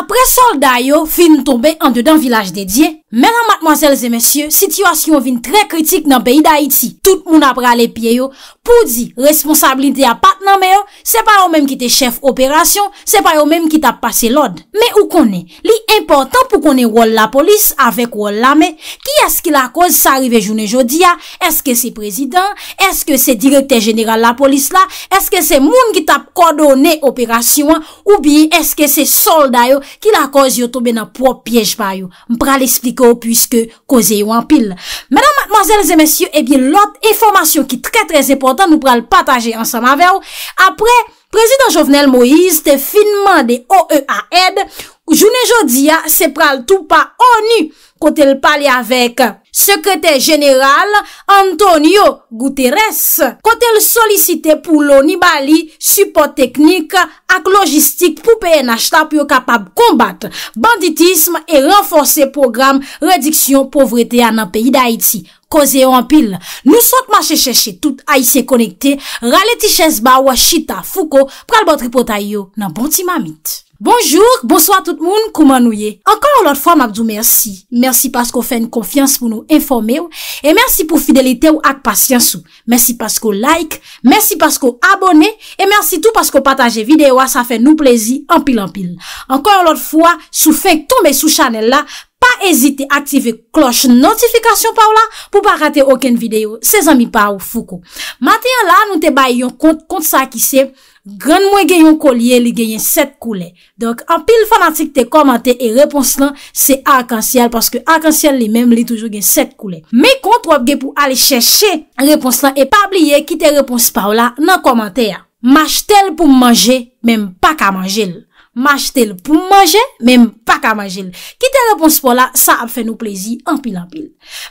apre solday yo, fin tombe an de dan vilaj dedye. Mèran matmoazèl zè mèsyè, sitywasyon vin trè kritik nan peyi da iti. Tout moun apra le pie yo, pou di responsabilite apat nan mèyo, se pa yo mèm ki te chef operasyon, se pa yo mèm ki tap pase lòd. Mè ou konè, li importan pou konè wòl la polis, avek wòl lame, ki eske la koz sa rive jounen jodi ya, eske se prezident, eske se direkte general la polis la, eske se moun ki tap kodone operasyon, ou bi eske se solda yo, ki la koz yo tobe nan prop pyej pa yo. Mpral esplike, ou pwiske koze yo an pil. Menan, mademoiselles et messieurs, eh l'ot informasyon ki trè trè zè portant nou pral pataje ansan avè ou. Apre, prezident Jovenel Moïse te finman de OE aèd ou jounè jodi ya se pral tou pa ONU kote l'pali avèk sekreter general Antonio Guterres, kote l solisite pou loni bali, support teknik ak logistik pou PNHTAP yo kapab kombat banditisme e renforser program rediksyon povrete anan peyi da Haiti. Koze yo anpil. Nou sot mase cheshe tout a yise konekte, rale tiches ba wachita fuko, pral botri potay yo nan bonti mamit. Bonjour, bonsoir tout moun, kouman nou ye? Ankon ou lot fwa, mabdou mersi. Mersi paskou fè n konfians pou nou informe ou. E mersi pou fidelite ou ak pasyans ou. Mersi paskou like, mersi paskou abone. E mersi tout paskou pataje videwa, sa fè nou plezi, anpil anpil. Ankon ou lot fwa, sou fèk toume sou chanel la. pa ezite aktive kloche notifikasyon pa ou la pou pa rate oken videyo se zanmi pa ou foukou. Matyen la nou te bay yon kont kont sa ki se, gren mwen gen yon kolye li gen yon set koule. Donk an pil fanatik te komante e repons lan se akansyal, paske akansyal li men li toujou gen set koule. Me kont wapge pou ale cheshe repons lan e pa abliye ki te repons pa ou la nan komante ya. Mache tel pou manje menm pa ka manje l. M'achete l pou manje, mèm pa ka manje l. Ki te repons bon pou la, sa ap fè nou plezi, anpil anpil.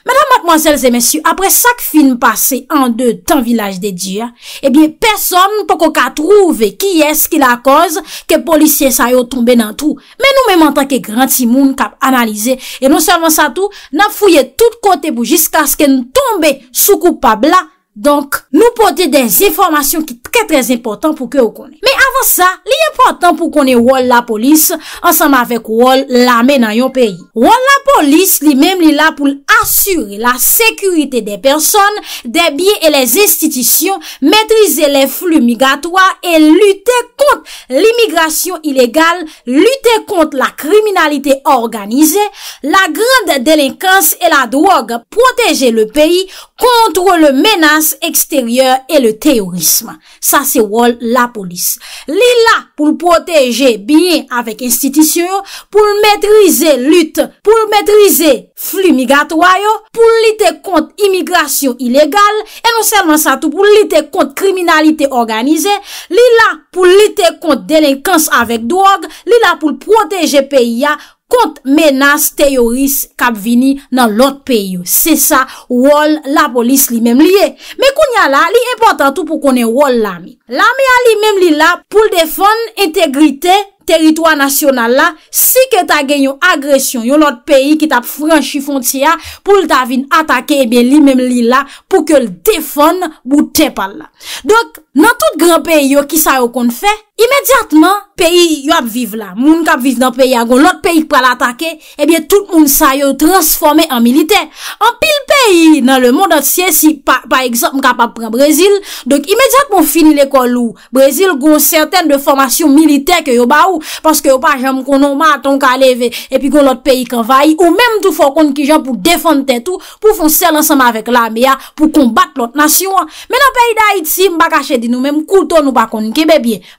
Mèdam, matmoazèlzè, mèsyou, apre sak film pase an de tan vilaj de diya, ebyen, eh person pou ko ka trouve ki esk il a koz ke policye sa yo tombe nan trou. Mè nou mèm anta ke granti moun kap analize, e nou seman sa tou, nan fouye tout kote bou jiska skè nou tombe sou koupa bla, Donk, nou pote des informasyon ki tre trez important pou ke ou konen. Me avan sa, li important pou konen Wol la polis, ansanm avèk Wol la menayon peyi. Wol la polis, li mem li la pou l'assure la sekurite de person, de biye e les estitisyon, metrize le flou migatoi, e lute kont l'imigrasyon ilegal, lute kont la kriminalite organize, la grande delikans e la drogue, pou proteje le peyi kontre le menas, eksteryer e le teorisme. Sa se wol la polis. Li la pou l'proteje biye avèk institisyon, pou l'metrize lüt, pou l'metrize flou migatroyo, pou l'lite kont imigrasyon ilegal, e non selman sa tout pou l'lite kont kriminalite organize, li la pou lite kont delinkans avèk drog, li la pou l'proteje piya kont menas teoris kap vini nan lot peyo. Se sa, wol la polis li mem liye. Me kounya la, li importantou pou konen wol lami. Lami a li mem li la pou l defon integrite teritwa nasyonal la, si ke ta gen yon agresyon yon lot peyi ki tap franshi fontiya, pou l ta vin atake e eh ben li mem li la pou ke l defon boutepal la. Dok, nan tout gran peyi yo ki sa yo kon fe imediatman, peyi yo ap vive la moun kap vive nan peyi ya, kon lot peyi ki pral atake, ebyen tout moun sa yo transforme an milite an pil peyi, nan le moun dat siye si par exemple, m kap ap pran Brezil dok imediatman fini l'ekol ou Brezil kon certaine de formasyon milite ke yo ba ou, paske yo pa jam kon noma, ton ka leve, epi kon lot peyi kon vaye, ou menm tou fokon ki jan pou defante tout, pou fon sel ansama avek la, me ya, pou konbate lot nasyon men nan peyi da iti, m bakache Nou men mkouton nou bakon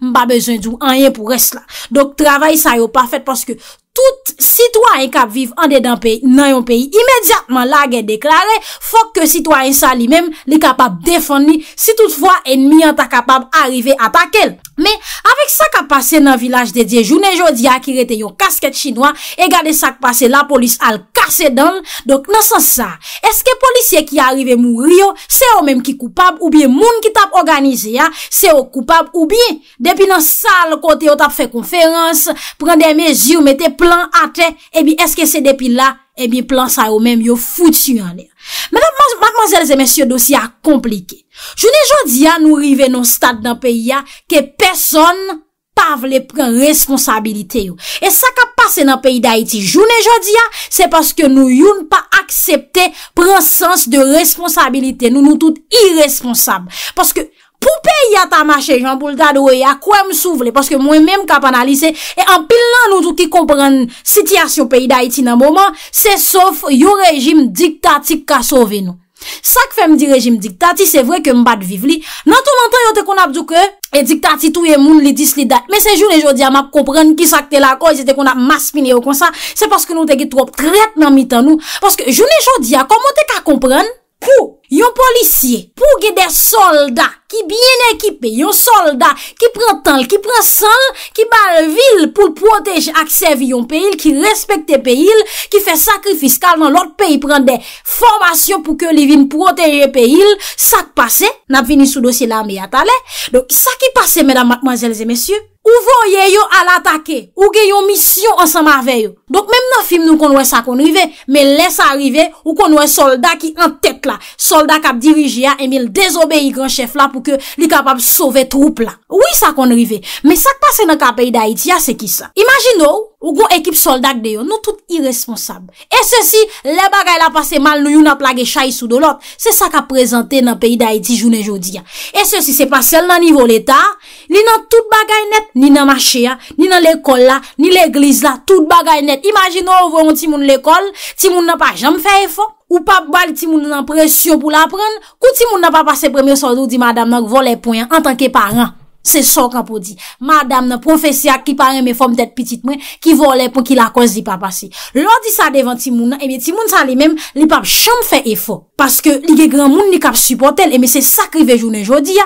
Mba bezen di ou anyen pou res la Dok travay sa yo pa fet paske Tout sitwany kap viv an de dan peyi nan yon peyi imedyatman la gen deklare fok ke sitwany sa li mem li kapap defon ni si toutfwa enmi an ta kapap arive apakel. Me, avek sa kap pase nan vilaj de Djejounen Jodia ki rete yon kasket chinois e gade sa kapase la polis al kase dan, dok nan san sa, eske polisye ki arive mou ryo, se yo menm ki koupap ou biye moun ki tap organize ya, se yo koupap ou biye. Depi nan sa l kote yo tap fe konferans, pren de mezi ou mete ple. plan a te, ebi eh eske se depi la, ebi eh plan sa yo menm yo foutu ane. Madame, mademoiselles et messieurs, dosi a komplike. Jouni jodi a nou rive non stat nan peyi a ke peson pa vle pren responsabilite yo. E sa ka pase nan peyi da iti jouni jodi a, se paske nou yon pa aksepte pren sens de responsabilite. Nou nou tout irresponsable. Paske Pou pe yata mache, jan pou lta doye, a kwe m souvle, paske mwen menm kap analise, e an pil nan nou tou ki kompren sityasyon peyi da iti nan mouman, se sof yon rejim diktatik ka sove nou. Sa ke fèm di rejim diktatik, se vre ke m bad vive li, nan tou nantan yote kon ap duke, e diktatik touye moun li disli dat, me se joun e jodia m ap kompren ki sakte la ko, zite e kon ap masmine yo kon sa, se paske nou te ki trop kret nan mitan nou, paske joun e jodia, komon te ka kompren pou? Yon polisye pou gede soldat ki bien ekipe, yon soldat ki pren tanl, ki pren sanl, ki bar vil pou protej aksev yon peyil, ki respekte peyil, ki fe sakrifiskal nan lot peyil, pren de formasyon pou ke li vin proteje peyil, sak pase, nap vini sou dosye la mi atale. Donk, sak ki pase, medan matmazelze, mesyou? Ou voye yo al atake, ou ge yo misyon ansama veyo. Dok menm nan film nou konwe sa konrive, men lesa arrive ou konwe solda ki an tek la. Solda kap dirije ya, emil dezobe yi gran chef la pou ke li kapap sove troupe la. Ou yi sa konrive, men sak pase nan kape yi da iti ya se ki sa. Imagine nou. Ou kon ekip soldak deyo, nou tout irresponsable. E se si, le bagay la pase mal nou yon a plage chay sou do lot, se sa ka prezante nan peyi da Haiti jounen jodi ya. E se si, se pa sel nan nivou l'Etat, ni nan tout bagay net, ni nan maché ya, ni nan l'ekol la, ni l'eglise la, tout bagay net. Imaginou ou vwè yon timoun l'ekol, timoun nan pa jam fèye fò, ou pa bal timoun nan presyon pou la pren, kou timoun nan pa pase premye soldou di madame mag, vwò le poyen an tanke paran. Se son kapo di. Madame nan profesyak ki parem e fom tet pitit mwen. Ki vole pou ki la konzi pa basi. Lodi sa devan ti moun nan. Eme ti moun sa li men. Li pap chanm fe efo. Paske li ge gran moun ni kap suportel. Eme se sakri ve jounen jodi ya.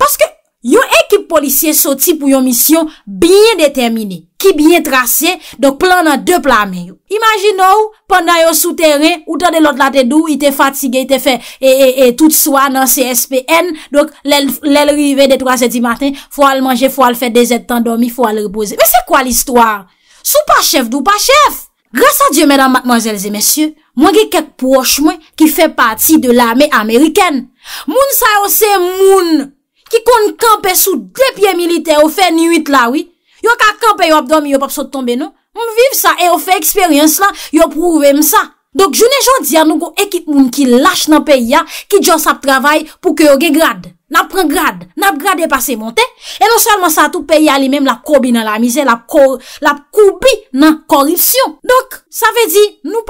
Paske. Yon ekip polisye soti pou yon misyon Biye detemine Ki biye trase Donk plan nan de plame Imagine ou Panda yo sou teren Ou tan de lot la te dou I te fatige I te fe E e e Tout soan nan CSPN Donk lel rive de 3 et 10 maten Fou al manje Fou al fe dezette tan domi Fou al repose Me se kwa l istwar Sou pa chef dou pa chef Grasa diyo menan matmanzelze mesye Mwen ge ket poch mwen Ki fe pati de lame ameriken Moun sa yo se moun Ki kon kampe sou dwe pye milite ou fe niwit la wi. Yo ka kampe yo ap domi yo pap sot tombe nou. Moun viv sa e yo fe eksperyans la, yo prouvem sa. Dok jounen jan diyan nou go ekit moun ki lache nan pe ya, ki djon sa p travay pou ke yo ge grad. N ap pren grad N ap grad de pase monte E non salman sa Tou pe yali mem La kobi nan la mize La kobi Nan korrifsyon Dok Sa ve di Nou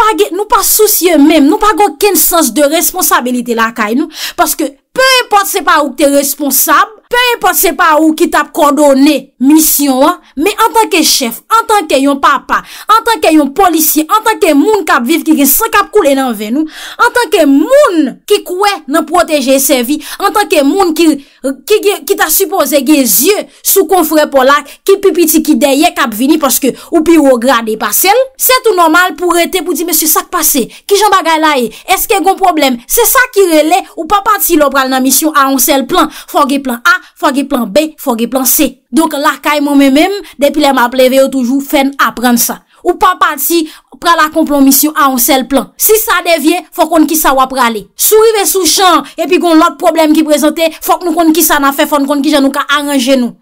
pa souci yo menm Nou pa go ken sens De responsabilite la kay nou Paske Pe yon pot se pa ou Te responsab Pe yon pot se pa ou Ki tap kodone Misyon Me an tanke chef An tanke yon papa An tanke yon polisye An tanke moun kap viv Ki gen sankap koule nan ven nou An tanke moun Ki kouè Nan proteje se vi An tanke moun Ki ta suppose ge zye Sou konfre polak Ki pipiti ki deye kap vini Paske ou pi rograde pasel Se tou normal pou rete pou di Mese sak pase, ki jan bagay la e Eske gon problem, se sak ki rele Ou pa pati lo pral nan misyon a onsel plan Fongi plan A, fongi plan B, fongi plan C Donk la kay momen mem Depi le map leve yo toujou fen apren sa Ou pa pati pre la komplo misyon a on sel plan. Si sa devye, fok kon ki sa wap prale. Sou rive sou chan, epi kon lak problem ki prezante, fok nou kon ki sa na fe, fok nou kon ki jan nou ka aranje nou.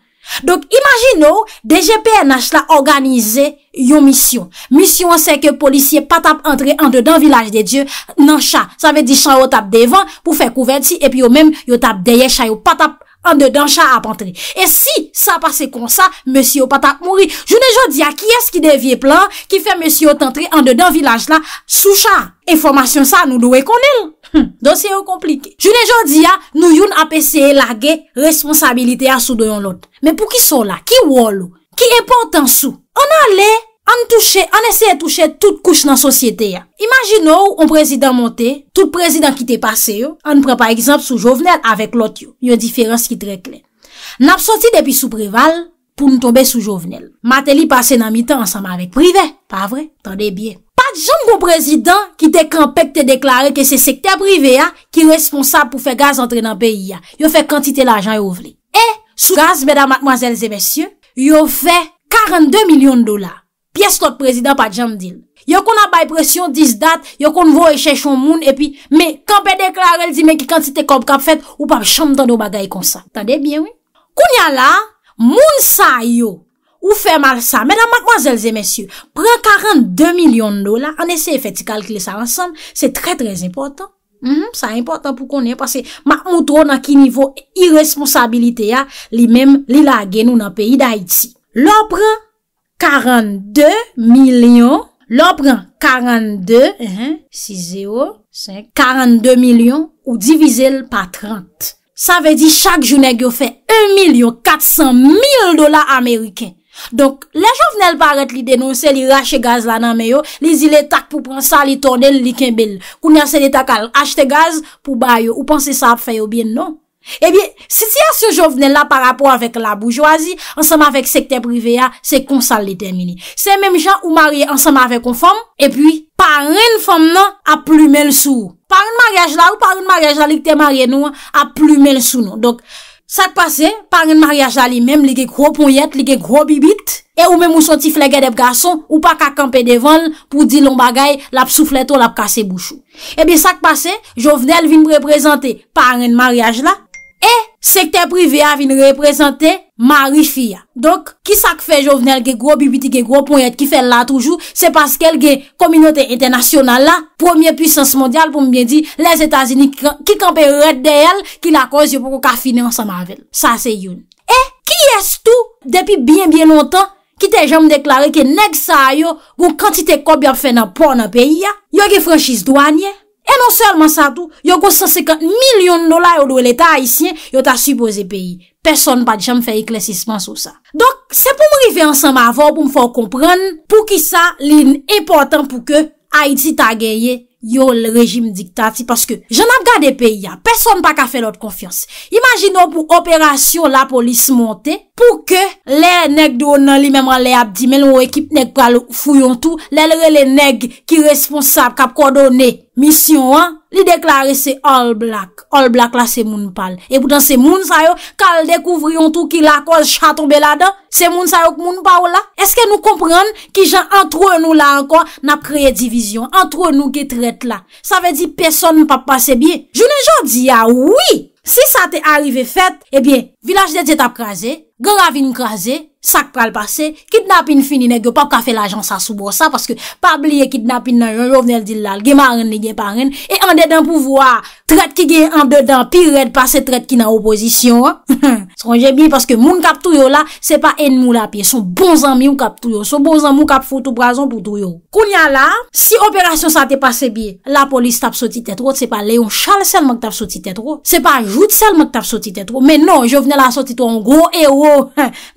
Dok imagino, DGPNH la organize yon misyon. Misyon se ke polisye patap entre ande dan vilaj de dieu nan chan. Sa ve di chan yo tap devan pou fe kouverti, epi yo men yo tap deye chan yo patap. an de dan chan ap antre. E si sa pase kon sa, monsi yo patak mouri. Jounen joun di a, ki es ki devye plan, ki fe monsi yo tantre, an de dan vilaj la, sou chan. E formasyon sa, nou nou e kon el. Don se yo komplike. Jounen joun di a, nou yon ap ese, lage, responsabilite a sou doyon lot. Men pou ki sou la, ki wol, ki epote ansou, an ale, An touche, an eseye touche tout kouche nan sosyete ya. Imaginou, an prezident monte, tout prezident ki te pase yo, an pren pa ekzamp sou jovenel avek lot yo. Yon diferans ki trekle. Nan ap soti depi sou prival pou nou tombe sou jovenel. Mateli pase nan mitan ansama avek prive, pa vre, tan de bie. Pat jom kon prezident ki te kampek te deklare ke se sekte prive ya, ki responsab pou fe gaz entre nan peyi ya. Yon fe kantite la ajan yo vle. E, sou gaz, beda matmoazelze besye, yo vle 42 milyon dolar. piestot prezident pa jam dil. Yo kon apay presyon, dis dat, yo kon vou rechech yon moun, epi, me, kanpe deklar el di men ki kantite kop kap fet, ou pap chanm tan do bagay kon sa. Tade bien, wè? Koun ya la, moun sa yo, ou fe mal sa. Mè nan, mèk moazelze, mèsyou, pren 42 milyon dola, an ese efet si kalkile sa ansan, se tre trez importan. Mm-hmm, sa importan pou konen, pase, mèk moutro nan ki nivou irresponsabilite ya, li mèm, li la gen ou nan peyi da iti. Lopre, 42 milyon, lopran, 42, 6, 0, 5, 42 milyon ou divize l pa 30. Sa ve di chak jounen gyo fe 1 milyon 400 mil dola Ameriken. Donk, le jovnel paret li denonse li rache gaz la nan me yo, li zile tak pou pransa li tornel li ken bel. Kounye se li tak al, achte gaz pou bay yo, ou panse sa ap fay yo bien non? Ebi, eh si ti a se jovenel la par rapport avèk la boujouazi, ansam avèk sekte prive ya, se konsal li temini. Se mèm jan ou marye ansam avèk kon fòm, e pi, parèn fòm nan, ap plume l sou. Parèn maryej la ou parèn maryej la li kte marye nou, ap plume l sou nou. Dok, sak pase, parèn maryej la li mèm, li ge gro pounyèt, li ge gro bibit, e ou mèm ou son ti flegèdèp gason, ou pa kakampe devon, pou di lombagay, lap soufleto, lap kase bouchou. Ebi, eh sak pase, jovenel vin mreprezante parèn mar Sektè privè avine reprezentè marifi ya Donk, ki sa k fè jovnel ge gro bibiti ge gro ponyèt ki fè la toujou Se paske el ge kominyote internasyonan la Premier puissance mondial pou mwen di Les Etazini ki kanpe red de el Ki la koz yo pou kou kafine ansa mavel Sa se youn E, ki es tou depi bien bien lontan Ki te jom deklare ke neg sa yo Gou kantite kob yap fè nan pou nan peyi ya Yo ge franchise douanye E non selman sa tou, yo kwa 150 milyon dola yo do l'Etat Haitien yo ta supose peyi. Person pa djam feye klesisman sou sa. Donk, se pou m rive ansan ma avon pou m fò kompran pou ki sa lin e portan pou ke Haiti ta genye. yo l rejim diktati, paske jen ap gade pe ya, peson pa ka fe lot konfians. Imaginon pou operasyon la polis monte, pou ke le neg do nan li, meman le ap di, men ou ekip neg pa l fuyon tou, le l re le neg ki responsab kap kwa do ne, misyon an. Li deklare se all black All black la se moun pal E poutan se moun sayo Kal dekouvri yon tou ki lakon chato belada Se moun sayo k moun pa ou la Eske nou kompren ki jan antre nou la ankon Nap kreye divizyon Antre nou ki tret la Sa ve di peson nou pa pase bi Je ne jan di ya oui Si sa te arive fet Ebyen eh Vilaj de djet ap kaze Gara vin kaze Sak pral pase, kidnapin fini ne ge pa pa kafe la jan sa soubo sa Paske pa bliye kidnapin nan yon rovnel dil lal Ge ma ren ne ge pa ren E an dedan pou vwa Tret ki ge an dedan, pi red pase tret ki nan opozisyon Sronje bi, paske moun kap tou yo la Se pa en mou la pi, sou bon zanmi moun kap tou yo Sou bon zanmou kap foutou brazon pou tou yo Koun ya la, si operasyon sa te pase bi La polis tap soti tetro Se pa leon chal sel mou tap soti tetro Se pa jout sel mou tap soti tetro Men non, non je vnen la soti tou en gro ero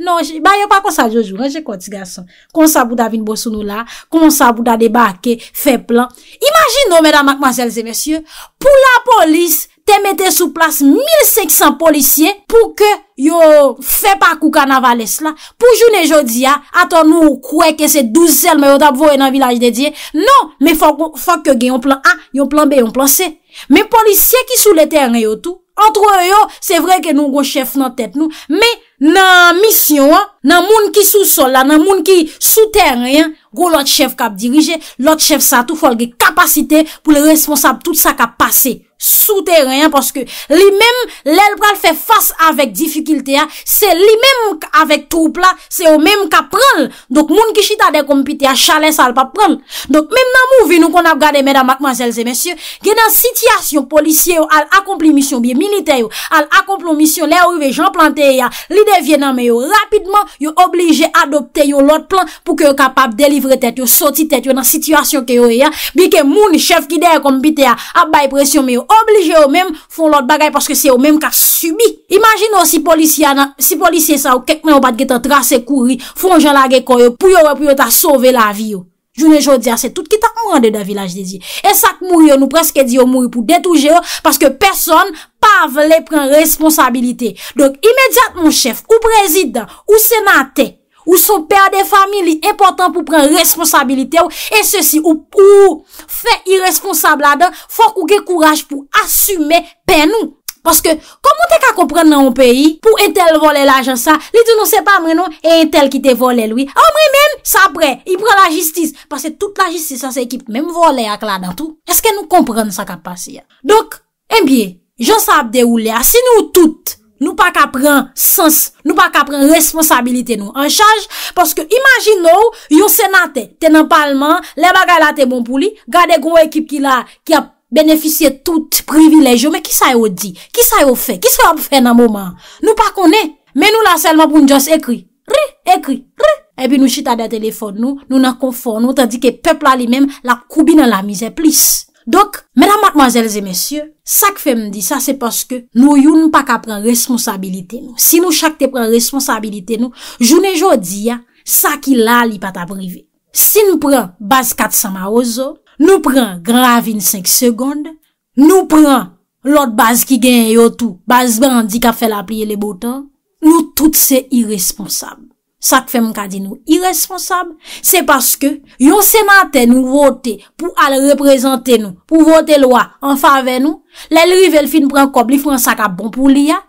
Non, si Yon pa kon sa jojou, jè kon tiga son Kon sa bouda vin bousou nou la Kon sa bouda debake, fe plan Imagin nou, mèdamak, mazelze, mèsyè Pou la polis, te mette sou plas 1500 polisye Pou ke yon fe pa koukana vales la Pou jounen jodi ya Aton nou kwe ke se 12 zèl Mè yon tap voue nan vilaj de diye Non, mè fok ke gen yon plan A Yon plan B, yon plan C Mè polisye ki sou le ter yon tou Antre yon, se vre ke nou gochef nan tèt nou Mè nan misyon, nan moun ki sou sola, nan moun ki sou terye, Gou lot chev kap dirije Lot chev sa tou folge kapasite Pou le responsable tout sa kap pase Sou teryen Paske li men lèl pral fe fase avèk difikilte ya Se li men avèk troupla Se yo men kap pral Donk moun ki chita de kompite ya chalè sa al pap pral Donk men nan mou vi nou kon ap gade Mèdam akman zèl zè mèsyè Genan sityasyon polisyè yo al akompli misyon biye Milite yo al akompli misyon Lè ou ve jan plante ya Li devye nan me yo rapidman Yo oblige adopte yo lot pral Pou ke yo kapap deli Ivre tèt, yo soti tèt, yo nan situasyon ke yo yon. Bi ke mouni chef ki deyè kompite ya, abay presyon me yo, oblige yo mèm fon lòt bagay paske se yo mèm ka subi. Imaginò si polisye sa ou kek mè ou bat ge ta trase kouri, fon jan la ge koye, pou yo repou yo ta sove la vi yo. Jounè jò diya, se tout ki ta an rande da vilaj de di. E sak mou yo nou preske di yo mou pou detouje yo, paske person pa vle pren responsabilite. Donk imediat moun chef, ou prezident, ou senatek, ou sou per de fami li important pou pren responsabilite ou, e se si ou pou fe irresponsable la dan, fok ou ge kouraj pou asume pen nou. Paske, komon te ka kompren nan ou peyi, pou entel vole la jan sa, li di nou se pa mre nou, entel ki te vole lwi. A mre men, sa pre, i pre la jistise, pase tout la jistise sa se ekip, men vole akla dan tou, eske nou kompren sa kapasi ya. Dok, en biye, jan sa ap de ou le asinou tout, Nou pa ka pren sens, nou pa ka pren responsabilite nou. An chanj, paske imajin nou, yon senate te nan palman, le bagay bon la te bon pou li, gade gwo ekip ki la, ki ap beneficye tout privilej yo, me ki sa yo di, ki sa yo fe, ki sa yo fe nan mouman. Nou pa konen, men nou la selman pou n'jos ekri. Ri, ekri, ri. Epi nou chita de telefon nou, nou nan konfon nou, tandi ke pepla li men la koubi nan la mize plis. Dok, mèdam matmazèl zè mèsyè, sa k fèm di sa se paske nou youn pa ka pren responsabilite nou. Si nou chak te pren responsabilite nou, jounè jò di ya, sa ki la li pa ta prive. Si nou pren base 400 ma ozo, nou pren gravine 5 seconde, nou pren lot base ki gen yo tou, base bandi ka fè la plie le botan, nou tout se irresponsable. Sak fèm kadi nou i responsab. Se paske yon se matè nou vote pou al reprezentè nou. Pou vote lwa an fave nou. Lè lri vel fi nou pran kob li fwen sak ap bon pou li ya.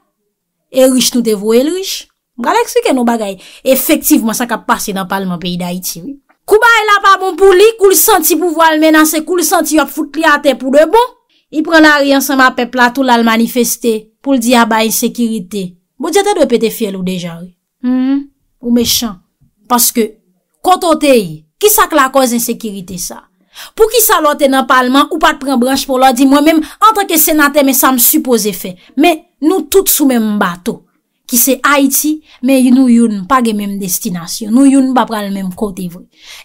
E rish nou te vou e rish. Mga lèk si ke nou bagay. Efektivman sak ap pase nan palman peyi da iti. Kou ba e la pa bon pou li. Kou l senti pou vo al menase. Kou l senti yo ap foute li ate pou de bon. I pran a riyan san ma pepla tou la l manifestè. Pou l diya ba insekirite. Bo djetè dwe pete fiel ou dejan. Hmm. Ou mechant. Paske, koto te yi, ki sak la koz insekirite sa. Pou ki sa lo te nan palman, ou pa te pren branche pou lo di, mwen menm, anta ke senate, men sa msupose fe. Men, nou tout sou menm mbato. Ki se Haiti, men yon nou yon, pa gen menm destinasyon. Nou yon, ba pral menm kote yon.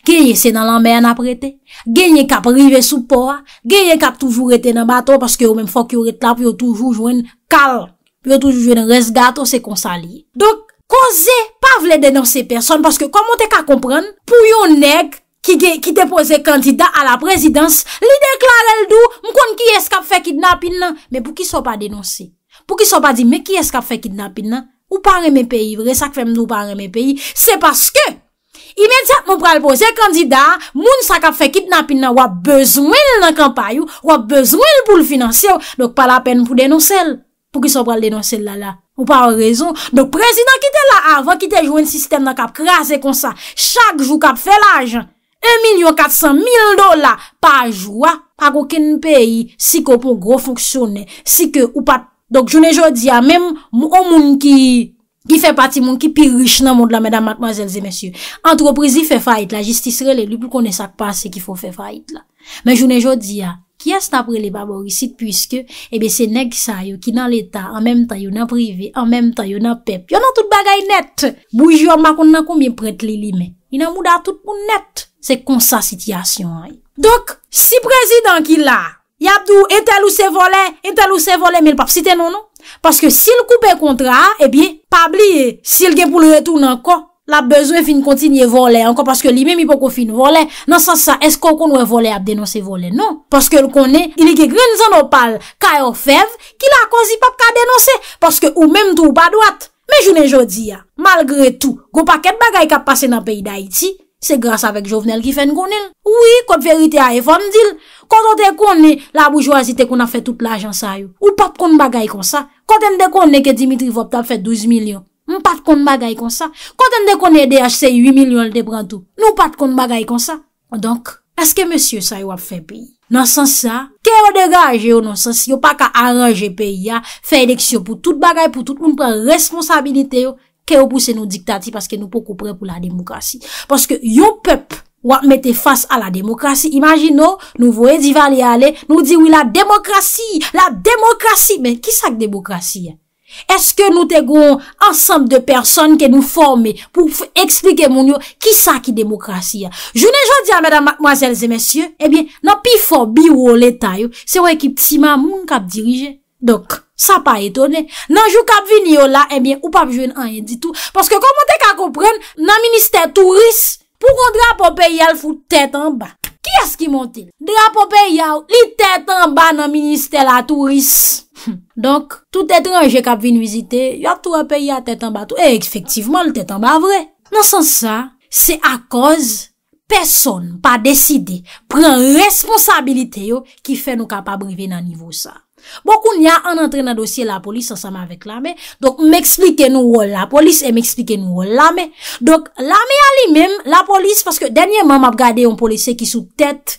Genye senan lanmen aprete, genye kap rive sou po, genye kap toujou rete nan bato, paske yon menm fok yon retlap, yon toujou jwen kal. Yon toujou jwen resgato, se konsali. Dok, Poze, pa vle denose person, paske komon te ka kompran, pou yon neg ki depoze kandida a la prezidans, li deklar el do, moun kon ki eskap fe kidnapin nan, me pou ki so pa denose. Pou ki so pa di, me ki eskap fe kidnapin nan, ou pa reme peyi, vre sak fem nou pa reme peyi, se paske, imediat moun pral poze kandida, moun sak ap fe kidnapin nan, wap bezwen nan kampayou, wap bezwen pou l'finansyon, dok pa la pen pou denose l, pou ki so pral denose l la la. Ou pa an rezon. Dok prezident ki te la avan, ki te jouen sistem nan kap krasen kon sa. Chak jou kap felajan. 1 milyon 400 mil dola pa jwa. Pa koken peyi. Si ke ou pou gro fonksyonen. Si ke ou pat. Dok jounen joun di ya. Mem moun moun ki, ki fe pati moun ki pi rich nan moun la mèdam matmazèlze mèsyou. Antroprizi fe fayit la. Jistis relè, li pou kone sak pa se ki fò fe fayit la. Men jounen joun di ya. Fiest apre li babo risit pwiske, ebe se neg sa yo ki nan l'Etat, an menm tan yo nan prive, an menm tan yo nan pep. Yo nan tout bagay net. Boujouan makon nan konbyen pret li li men. Mi nan mouda tout moun net. Se konsa sityasyon ay. Dok, si prezident ki la, yabdou entel ou se vole, entel ou se vole, me l'pap siten nonon. Paske si l'koupe kontra, ebe, eh pabliye, si l'ge pou l'retou nan kon. La bezwe fin kontinye vole ankon paske li memi poko fin vole nan sansa esko konwen vole ap denonse vole non. Paske l konen ilike gren zan opal kaya ou fev ki la akonzi pap ka denonse paske ou menm tou ou pa dwat. Me jounen jodi ya, malgre tou, go paket bagay ka pase nan peyi da iti, se grasa vek jovenel ki fen konen. Oui, kon verite a e fon dil. Konote konen la boujouazite kon a fe tout la jansayou. Ou pap kon bagay kon sa, konten de konen ke Dimitri Vopta fe 12 milyon. Mou pat kon bagay kon sa. Konten de kon e DHC 8 milyon l de brandou, nou pat kon bagay kon sa. Donk, eske monsye sa yo ap fe peyi? Nan sens sa, ke yo degaje yo nan sens, yo pa ka arrange peyi ya, fe eleksyon pou tout bagay, pou tout moun pre responsabilite yo, ke yo pousse nou diktati, paske nou pou koupre pou la demokrasi. Paske yo pep wap mette fase a la demokrasi. Imagine nou, nou vwe di vali ale, nou di wile la demokrasi, la demokrasi, men ki sa k demokrasi? Eske nou te goun ansanp de person ke nou formè pou eksplike moun yo ki sa ki demokrasi ya. Jounen joun diyan, mèdam, mwazèl, zè, mèsyè, ebyen, eh nan pi fò bi wò leta yo, se wè ki ptima moun kap dirije. Dok, sa pa etone. Nan jou kap vini yo la, ebyen, eh ou pap joun anye ditou. Paske komon te ka kompren, nan minister touris, pou kondra popè yal fout tèt anba. Ki as ki montil? Drapo pe yaw, li tetan ba nan ministè la touris. Hm. Donk, tout etranje kap vin vizite, yak tou ap pe yaw tetan ba tou, e, eh, efektivman, li tetan ba vre. Non san sa, se akoz, peson pa deside, pren responsabilite yo, ki fe nou kap ap brive nan nivou sa. Bekoun ya an entren adosye la polis ansame avek lame, dok m eksplike nou wò la polis e m eksplike nou wò lame, dok lame ali mem la polis, paske denye man map gade yon polise ki sou tèt,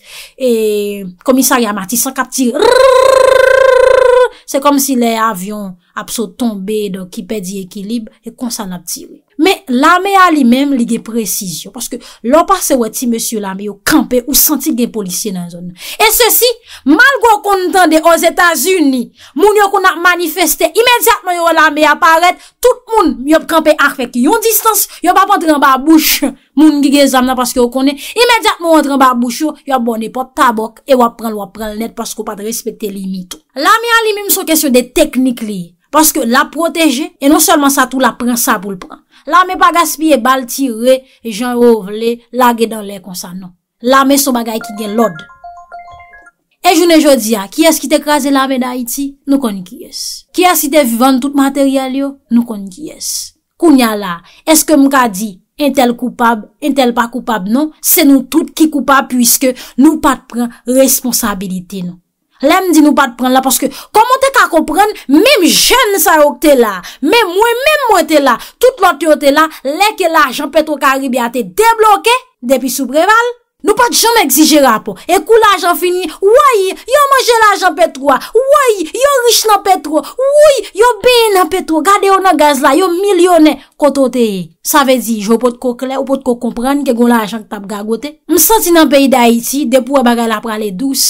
komisari amati sa kap tir, se kom si le avyon ap so tombe, dok ki pedi ekilib, e konsan ap tir wè. Men lame a li menm li gen presisyon. Paske lopas se weti monsi lame yo kampe ou santi gen polisye nan zon. E se si, malgo kon tende o Zeta Zuni, moun yo kon a manifesté, imedjatman yo lame aparet, tout moun yo kampe akvek. Yon distans, yo pa pa entran ba bouch, moun gen zan nan paske yo konen, imedjatman yo entran ba bouch yo, yo boni pop tabok, e wap pran lwap pran lnet paske wap pat respete li mito. La me a li menm sou kesyon de teknik li, paske la proteje, e non selman sa tou la pran sa pou lpran. Lame pa gaspi e bal ti re, jen rou vle, lage dan le konsa nou. Lame sou bagay ki gen lod. E jounen jodia, ki es ki te krasen lame da iti, nou koni ki es. Ki es ki te vivan tout materyal yo, nou koni ki es. Kounya la, es ke mka di, entel koupab, entel pa koupab non? nou, se nou tout ki koupab, pwiske nou pat pren responsabilite nou. Le mdi nou pat pren la Paske komon te ka kompren Mem jen sa okte la Mem mwen, mem mwen te la Tout lot yo te la Le ke la ajan petro karibia te debloke Depi soubreval Nou pat jom exijera po E kou la ajan fini Woy, yo manje la ajan petro Woy, yo rich nan petro Woy, yo ben nan petro Gade yo nan gaz la Yo milyone koto te Sa vezi, yo pot ko kle Ou pot ko kompren Ke goun la ajan tap gagote M senti nan peyi da iti Depou e bagay la prale dous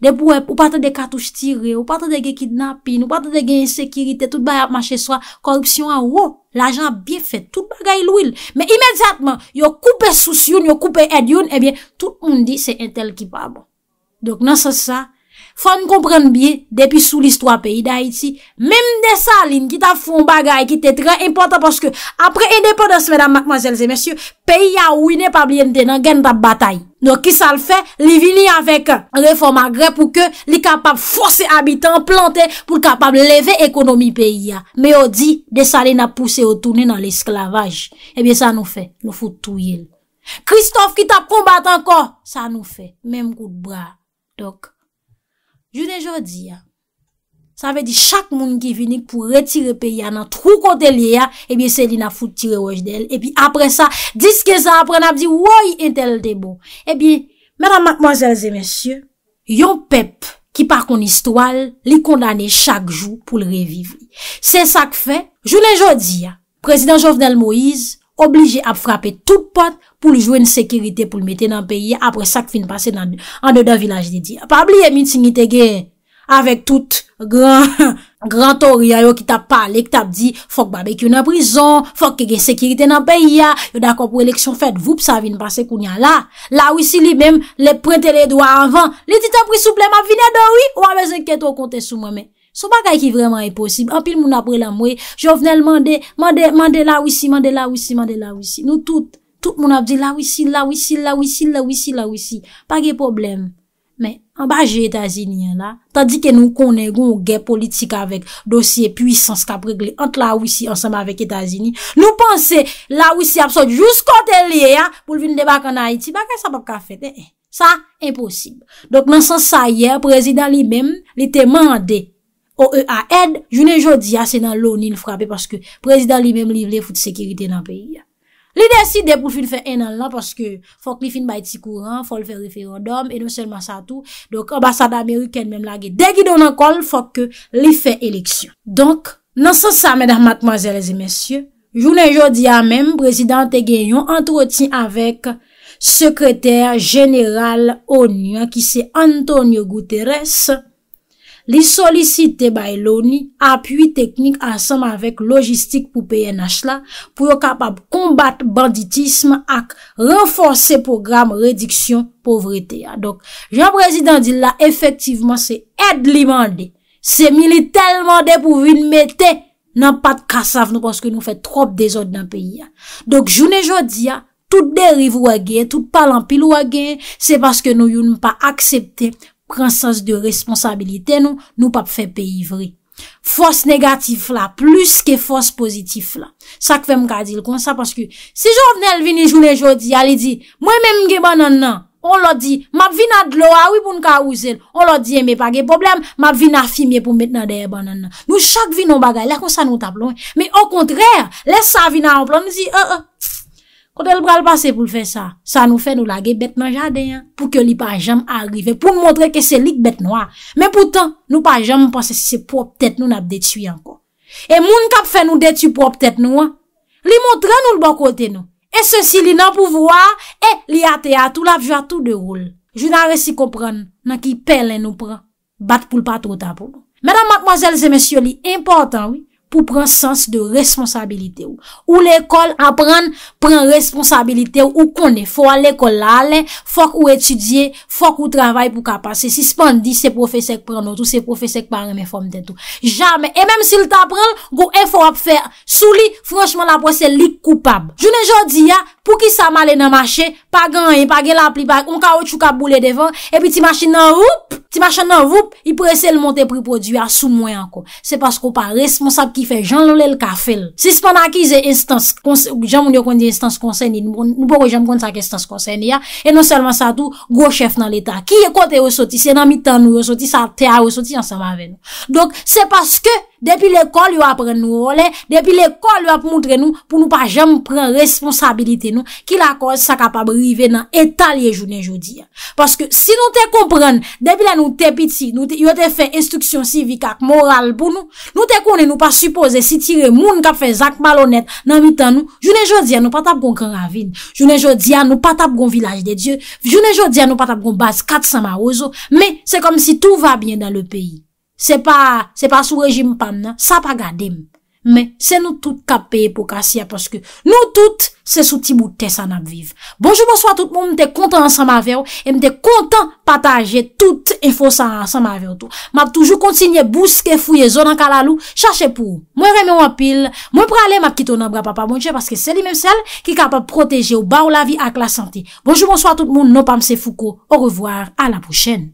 Dè pouèp, e, ou patè de katouche tire, ou patè de ge kidnapin, ou patè de ge insekiritè, tout ba yap mache swa, korupsyon an wò, l'ajan bie fè, tout ba gay louil. Mè imèdjatman, yo koupe sous yon, yo koupe ed yon, ebyen, eh tout moun di se entel ki babo. Dok nan se sa. Fwa nou kompren biye, depi sou l'istwa peyi da iti. Mem desa alin ki ta fon bagay ki te tre important paske. Apre en depo de se, mèdam, mkmanjelze, mèsyou, peyi ya ouine pa blyen tenan gen ta batay. Nou ki sa l fe, li vini avèk reform agre pou ke li kapab force abitan plantè pou kapab leve ekonomi peyi ya. Me o di, desa alin a pousse o toune nan l'esklavaj. Ebyen sa nou fe, nou foute touye. Kristof ki ta konbat ankon, sa nou fe, mem kout bra. Dok. Jounen jodi, sa ve di chak moun ki vinik pou retire pe ya nan trou kote eh eh li ya, e bi seli na foute tire waj del, e bi apre sa, diske sa apre na bi di woy entel debo. E bi, mèdame, mèdame, mèdame, mèdame, yon pep ki par kon istwal li kondane chak jou pou le revivri. Se sak fe, jounen jodi ya, prezident Jovnel Moïse, Oblije ap frape tout pot pou li jwe n sekirite pou li mette nan peyi apre sak fin pase nan an de da vilaj di di. A pa bliye mitsi nitege avek tout gran tori a yo ki tap pale, ki tap di fok babek yon nan prizon, fok kege sekirite nan peyi a, yo dako pou eleksyon fet, voup sa fin pase kou nyan la. La wisi li mem le prente le doa avan, li ti te pri souplem ap vine doi ou a bezen ke to konte sou mweme. So bagay ki vreman e posib, an pil moun apre la mwe, jo vnen mande, mande, mande la wisi, mande la wisi, mande la wisi. Nou tout, tout moun apdi la wisi, la wisi, la wisi, la wisi, la wisi. Pag e problem, men, an bagi Etasini yon la, tadi ke nou konen goun gen politik avek dosye puissance kap regle ant la wisi ansamba avek Etasini. Nou pense la wisi apsoj, jous kote liye ya, pou lvin debak an Haiti, bagay sa pap ka fet, e, eh, e. Eh. Sa, e posib. Dok nan sens ayer, prezident li bem, li te mande, Ou e a ed, jounen jodi ya se nan louni l frape Paske prezident li mem li vle foute sekirite nan peyi Li desi de pou fin fe en nan lan Paske fok li fin bay ti kouran Fok li fe referondom E nou selman sa tou Donk ambasade Ameriken mem lage Degi donan kol fok li fe eleksyon Donk nan sa sa medan matmazel e zemesye Jounen jodi ya mem Prezident te genyon entroti Avèk sekreter general Onyan ki se Antonio Guterres Jounen jodi ya li solisite bay louni apwi teknik ansanm avek logistik pou PNH la, pou yo kapap kombat banditisme ak renfonse program rediksyon povrete ya. Donk, jan prezident di la efektiveman se ed li mande, se mili tel mande pou vin mette nan pat kasav nou paske nou fet trop de zot nan peyi ya. Donk, jounen jodi ya, tout deriv wage, tout palan pil wage, se paske nou yon nou pa aksepte, Prensas de responsabilite nou, nou pa pfe pe yivre. Fos negatif la, plus ke fos pozitif la. Sa kvem ka di l kon sa, paske si jo vnen el vini jounen jodi, ale di, mwen men mge banan nan, on lo di, map vina dlo awi pou nou ka ouzel, on lo di, eme pa ge problem, map vina fimye pou mbet nan deye banan nan. Nou chak vina bagay, lè kon sa nou tablon. Me o kontrè, lè sa vina an plan, mwen si, e e, ff. Kote l bral pase pou l fè sa, sa nou fè nou lage bet nan jadey an, pou ke li pa jam arrive, pou mwotre ke se lik bet nou an. Men poutan, nou pa jam pase se prop tèt nou nap detuy an kon. E moun kap fè nou detu prop tèt nou an, li mwotre nou l bon kote nou. E se si li nan pou vwa, e li atea tout la vja tout de roule. Jou nan resi kompran nan ki pelen nou pran, bat pou l patro ta pou. Menan matmozèl zè mèsyo li, impotan wè. pou pran sens de responsabilite ou. Ou l'ekol ap pran, pran responsabilite ou, ou konen. Fwa l'ekol la alen, fwa kou etudye, fwa kou travay pou kapase. Si sepan di, se profesek pran otou, se profesek paran me fwam detou. Jamen. E menm si l'ta pran, go e fwa ap fè. Sou li, franchman la pou se li koupab. Jounen jodi ya, Pou ki sa male nan mache, pa ganye, pa gen la pli, pa kon ka o chou ka boule devan, epi ti mache nan voup, ti mache nan voup, i pwese le monte pre-produ a sou mwen anko. Se paskou pa responsab ki fe jan lole lka fel. Se spanakize instans, jan moun yo konti instans konsen, nou pou kon jan moun konti sa instans konsen ya, e non selman sa tou, go chef nan l'Etat. Ki ye kote yo soti, se nan mi tan nou yo soti, sa te a yo soti, an sa ma ven. Donk, se paskou, Depi l'ekol yo ap pren nou role, depi l'ekol yo ap moun tre nou pou nou pa jem pren responsabilite nou ki la koz sa kapab rive nan etalye jounen joudian. Paske si nou te kompren, depi la nou te piti, yo te fe instruksyon sivik ak moral pou nou, nou te konen nou pa supose si tire moun kap fe zak malonet nan mitan nou, jounen joudian nou pa tap gon kravine, jounen joudian nou pa tap gon vilaj de dieu, jounen joudian nou pa tap gon bas kat samarouzo, me se kom si tou va bien dan le peyi. se pa sou rejim pan nan, sa pa gade m. Men, se nou tout kape epokasya, paske nou tout se souti moutes an ap vive. Bonjou monswa tout moun, mte kontan an san ma veyo, mte kontan pataje tout info an san ma veyo tou. Mab toujou kontsigne buske, fouye zon an kalalou, chache pou mwen reme wapil, mwen prale mab kitonan bra pa pa mounche, paske seli men sel ki kapap proteje ou ba ou la vi ak la santi. Bonjou monswa tout moun, nopam se fouko, ou revoar, ala pou chen.